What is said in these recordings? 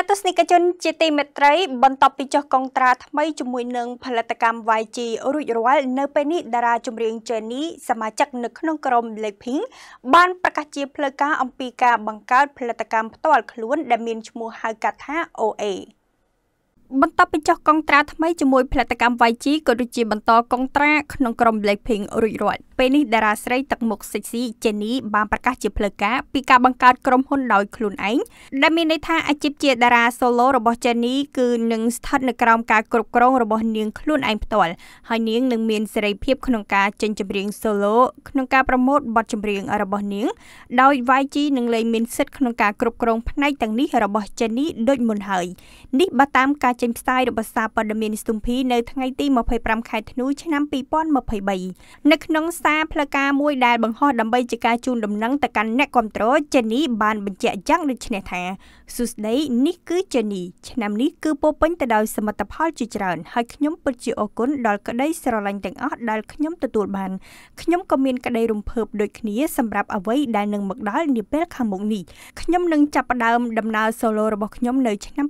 ចាទស្សនិកជនជាទីមេត្រីបន្ទាប់ពីចុះកងត្រា ថ្មីជាមួយនឹងផលិតកម្ម YG រួចរាល់នៅពេលនេះតារាចម្រៀង Jennie សមាជិកនៅក្នុងក្រុម Blackpink បានប្រកាសជាផ្លូវការអំពីការបង្កើតផលិតកម្មផ្ទាល់ខ្លួនដែលមានឈ្មោះហៅកាត់ថា OA បន្ទាប់ពីចុះកងត្រាថ្មីជាមួយផលិតកម្ម YG ក៏ដូចជាបន្តកងត្រាក្នុងក្រុម Blackpink រួចរាល់ពេលនេះតារាស្រីទឹកមុខសិចស៊ីចេនីបានប្រកាសជាផ្លូវការពីការបង្កើតក្រុមហ៊ុនដោយខ្លួនឯងដែលមានន័យថាអាជីពជា តារាសូឡូរបស់ចេនីគឺនឹងស្ថិតនៅក្រោមការគ្រប់គ្រងរបស់នាងខ្លួនឯងផ្ទាល់ហើយនាងនឹងមានសេរីភាពក្នុងការចេញចម្រៀងសូឡូក្នុងការប្រម៉ូទបទចម្រៀងរបស់នាងដោយ YG នឹងលែងមានសិទ្ធិក្នុងការគ្រប់គ្រងផ្នែកទាំងនេះរបស់ចេនីដូចមុនហើយនេះបើតាមការចេញផ្សាយរបស់សារព័ត៌មានស្ទុំភីនៅថ្ងៃទី25ខែធ្នូឆ្នាំ2023នៅក្នុងសារសារផ្លូវការមួយដែលបង្ហោះដើម្បីជាការជូនដំណឹងទៅកាន់អ្នកគ្រប់គ្រងជេនីបានបញ្ជាក់យ៉ាងដូចនេះថាសុស្ដីនេះគឺជេនីឆ្នាំនេះគឺពោពេញទៅដោយសមិទ្ធផលជាច្រើនហើយខ្ញុំពិតជាអរគុណដល់ក្តីស្រឡាញ់ទាំងអស់ដែលខ្ញុំទទួលបានខ្ញុំក៏មាន ក្តីរំភើបដូចគ្នាសម្រាប់អ្វីដែលនឹងមកដល់នាពេលខាងមុខនេះខ្ញុំនឹងចាប់ផ្ដើមដំណើរ solo របស់ខ្ញុំ នៅ ឆ្នាំ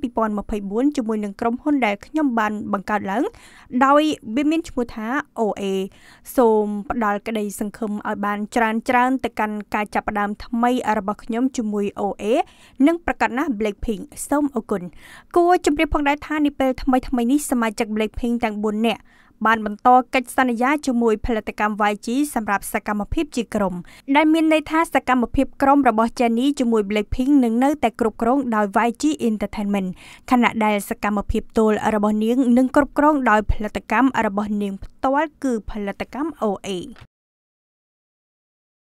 2024ជាមួយនឹងក្រុមហ៊ុនដែលខ្ញុំបានបង្កើតឡើងដោយវាមានឈ្មោះថា OA សូមផ្ដល់ក្តីសង្ឃឹមឲ្យបានច្រើនច្រើនទៅកាន់ការចាប់ផ្ដើមថ្មីរបស់ខ្ញុំជាមួយ OA និងប្រកាសណាស់ Blackpink សូមអរគុណគួរជម្រាបផងដែរថានាពេលថ្មីថ្មីនេះសមាជិក Blackpink ទាំង4នាក់បានបន្តកិច្ចសន្យាជាមួយផលិតកម្ម YG សម្រាប់សកម្មភាពជាក្រុម ដែលមានន័យថាសកម្មភាពក្រុមរបស់ Jennie ជាមួយ Blackpink នឹងនៅតែគ្រប់គ្រងដោយ YG Entertainment ខណៈដែលសកម្មភាពទល់របស់នាងនឹងគ្រប់គ្រងដោយផលិតកម្មរបស់នាងផ្ទាល់គឺផលិតកម្ម OA